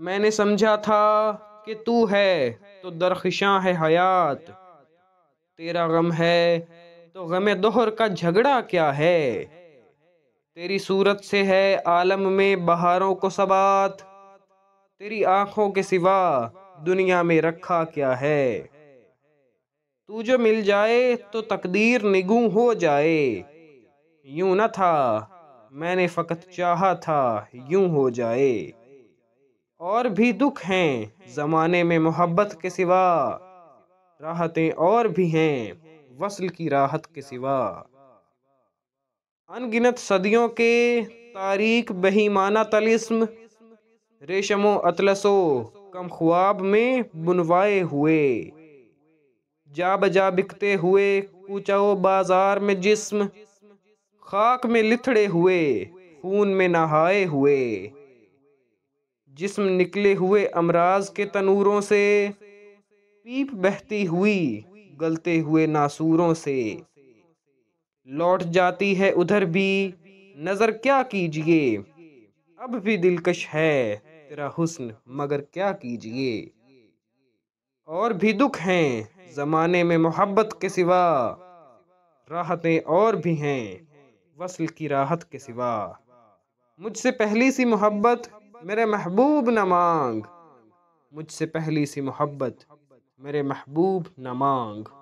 मैंने समझा था कि तू है तो दरखिशां है हयात तेरा गम है तो गम दोहर का झगड़ा क्या है तेरी सूरत से है आलम में बहारों को सबात तेरी आंखों के सिवा दुनिया में रखा क्या है तू जो मिल जाए तो तकदीर निगू हो जाए यूं न था मैंने फ़कत चाहा था यूं हो जाए और भी दुख हैं ज़माने में मोहब्बत के सिवा राहतें और भी हैं वसल की राहत के सिवा अनगिनत सदियों के तारीख बहीमाना तलिस्म रेशमो अतलसो कम ख्वाब में बुनवाए हुए जा बजा बिकते हुए ऊंचाओ बाजार में जिस्म खाक में लिथड़े हुए खून में नहाए हुए जिसम निकले हुए अमराज के तनूरों से पीप बहती हुई गलते हुए नासूरों से लौट जाती है उधर भी नज़र क्या कीजिए अब भी दिलकश है तेरा हुस्न मगर क्या कीजिए और भी दुख हैं ज़माने में मोहब्बत के सिवा राहतें और भी हैं वसल की राहत के सिवा मुझसे पहली सी मोहब्बत मेरे महबूब न मांग मुझसे पहली सी मोहब्बत मेरे महबूब न मांग